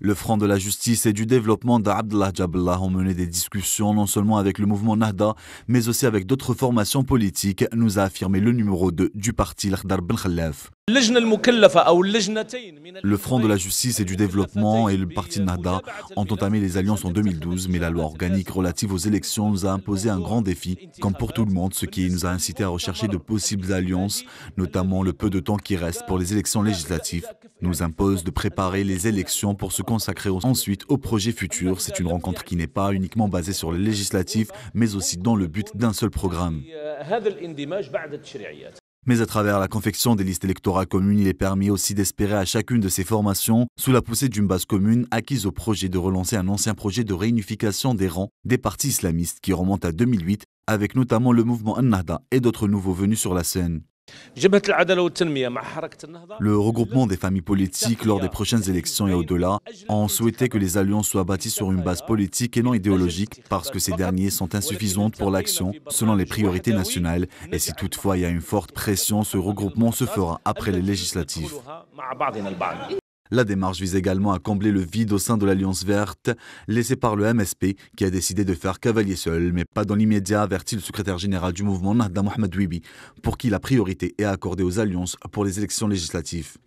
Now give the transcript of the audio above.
Le Front de la Justice et du Développement d'Abdallah Jaballah ont mené des discussions non seulement avec le mouvement Nahda, mais aussi avec d'autres formations politiques, nous a affirmé le numéro 2 du parti l'Akhdar Ben le Front de la justice et du développement et le Parti Nada ont entamé les alliances en 2012, mais la loi organique relative aux élections nous a imposé un grand défi, comme pour tout le monde, ce qui nous a incité à rechercher de possibles alliances, notamment le peu de temps qui reste pour les élections législatives, nous impose de préparer les élections pour se consacrer ensuite au projet futur. C'est une rencontre qui n'est pas uniquement basée sur les législatives, mais aussi dans le but d'un seul programme. Mais à travers la confection des listes électorales communes, il est permis aussi d'espérer à chacune de ces formations, sous la poussée d'une base commune, acquise au projet de relancer un ancien projet de réunification des rangs des partis islamistes qui remonte à 2008, avec notamment le mouvement an et d'autres nouveaux venus sur la scène. Le regroupement des familles politiques lors des prochaines élections et au-delà ont souhaité que les alliances soient bâties sur une base politique et non idéologique parce que ces derniers sont insuffisantes pour l'action selon les priorités nationales et si toutefois il y a une forte pression, ce regroupement se fera après les législatives. La démarche vise également à combler le vide au sein de l'Alliance verte, laissé par le MSP, qui a décidé de faire cavalier seul, mais pas dans l'immédiat, avertit le secrétaire général du mouvement Nahda Mohamed Wibi, pour qui la priorité est accordée aux alliances pour les élections législatives.